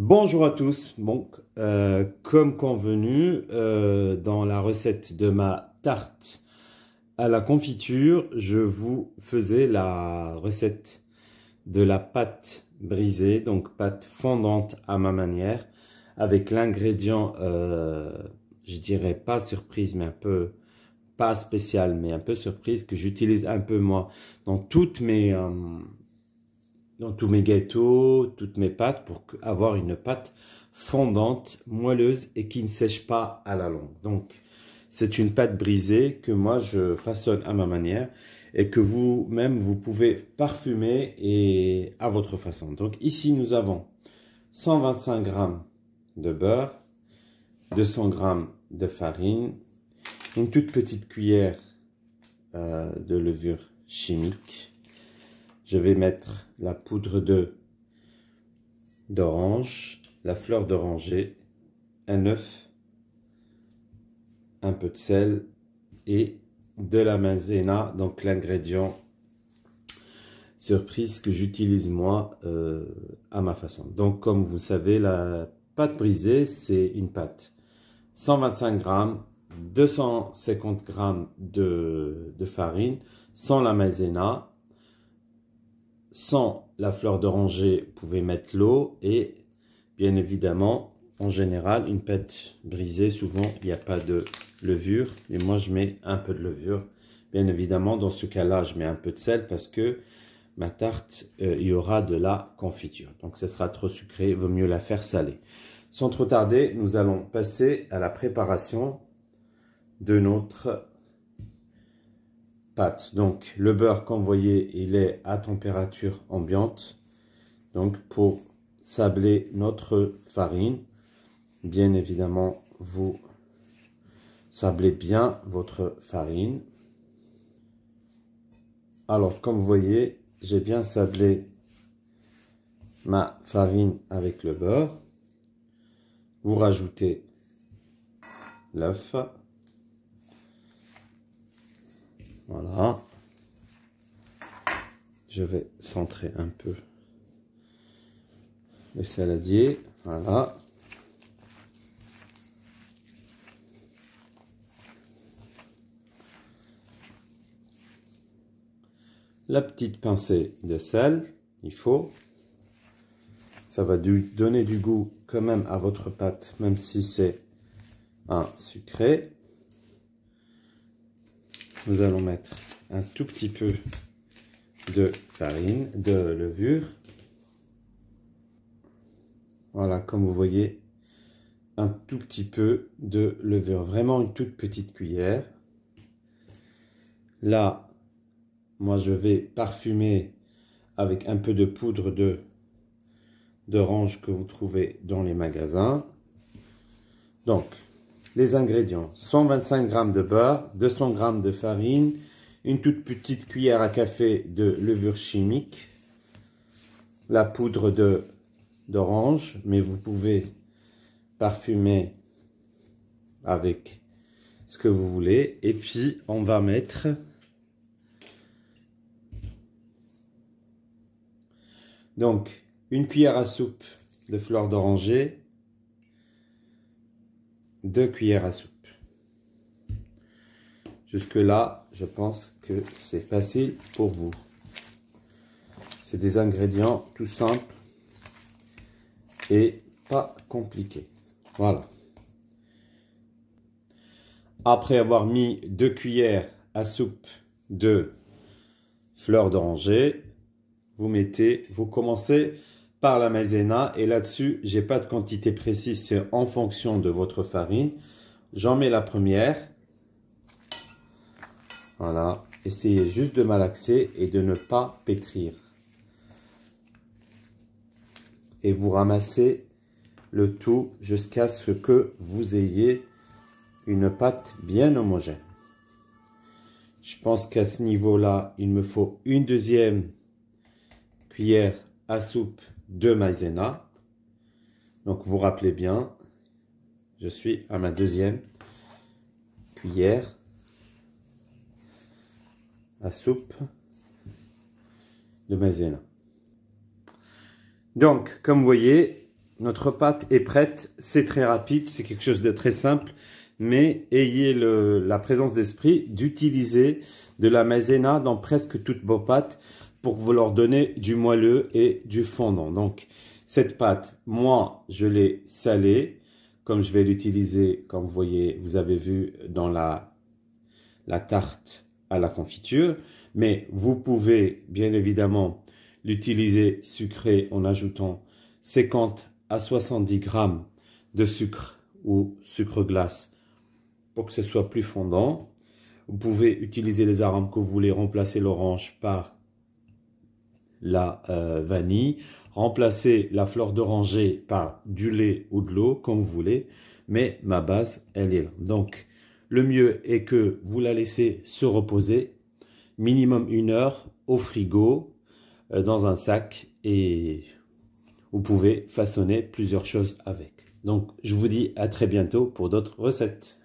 Bonjour à tous, bon, euh, comme convenu euh, dans la recette de ma tarte à la confiture, je vous faisais la recette de la pâte brisée, donc pâte fondante à ma manière, avec l'ingrédient, euh, je dirais pas surprise, mais un peu, pas spécial, mais un peu surprise, que j'utilise un peu moi dans toutes mes dans tous mes gâteaux, toutes mes pâtes pour avoir une pâte fondante, moelleuse et qui ne sèche pas à la longue. Donc, c'est une pâte brisée que moi je façonne à ma manière et que vous-même vous pouvez parfumer et à votre façon. Donc ici nous avons 125 g de beurre, 200 g de farine, une toute petite cuillère euh, de levure chimique, je vais mettre la poudre de d'orange, la fleur d'oranger, un œuf, un peu de sel et de la maizena, donc l'ingrédient surprise que j'utilise moi euh, à ma façon. Donc comme vous savez, la pâte brisée, c'est une pâte 125 grammes, 250 grammes de, de farine, sans la maizena, sans la fleur d'oranger, vous pouvez mettre l'eau et bien évidemment, en général, une pâte brisée, souvent, il n'y a pas de levure. Mais moi, je mets un peu de levure. Bien évidemment, dans ce cas-là, je mets un peu de sel parce que ma tarte, il euh, y aura de la confiture. Donc, ce sera trop sucré, il vaut mieux la faire salée. Sans trop tarder, nous allons passer à la préparation de notre donc le beurre, comme vous voyez, il est à température ambiante. Donc pour sabler notre farine, bien évidemment, vous sablez bien votre farine. Alors comme vous voyez, j'ai bien sablé ma farine avec le beurre. Vous rajoutez l'œuf. Voilà. Je vais centrer un peu le saladier. Voilà. La petite pincée de sel, il faut. Ça va donner du goût quand même à votre pâte, même si c'est un sucré nous allons mettre un tout petit peu de farine, de levure. Voilà, comme vous voyez, un tout petit peu de levure. Vraiment une toute petite cuillère. Là, moi je vais parfumer avec un peu de poudre de d'orange que vous trouvez dans les magasins. Donc, les ingrédients 125 g de beurre, 200 g de farine, une toute petite cuillère à café de levure chimique, la poudre d'orange, mais vous pouvez parfumer avec ce que vous voulez. Et puis, on va mettre donc une cuillère à soupe de fleur d'oranger, 2 cuillères à soupe. Jusque-là, je pense que c'est facile pour vous. C'est des ingrédients tout simples et pas compliqués. Voilà. Après avoir mis 2 cuillères à soupe de fleurs d'oranger, vous mettez, vous commencez par la maïzena et là-dessus, j'ai pas de quantité précise, en fonction de votre farine. J'en mets la première. Voilà, essayez juste de malaxer et de ne pas pétrir. Et vous ramassez le tout jusqu'à ce que vous ayez une pâte bien homogène. Je pense qu'à ce niveau-là, il me faut une deuxième cuillère à soupe de maïzena. Donc vous rappelez bien, je suis à ma deuxième cuillère à soupe de maïzena. Donc, comme vous voyez, notre pâte est prête, c'est très rapide, c'est quelque chose de très simple, mais ayez la présence d'esprit d'utiliser de la maïzena dans presque toutes vos pâtes pour vous leur donner du moelleux et du fondant. Donc, cette pâte, moi, je l'ai salée, comme je vais l'utiliser, comme vous voyez, vous avez vu dans la, la tarte à la confiture. Mais vous pouvez, bien évidemment, l'utiliser sucré en ajoutant 50 à 70 grammes de sucre ou sucre glace pour que ce soit plus fondant. Vous pouvez utiliser les arômes que vous voulez, remplacer l'orange par la euh, vanille. Remplacez la fleur d'oranger par du lait ou de l'eau, comme vous voulez. Mais ma base, elle est là. Donc, le mieux est que vous la laissez se reposer minimum une heure au frigo euh, dans un sac et vous pouvez façonner plusieurs choses avec. Donc, je vous dis à très bientôt pour d'autres recettes.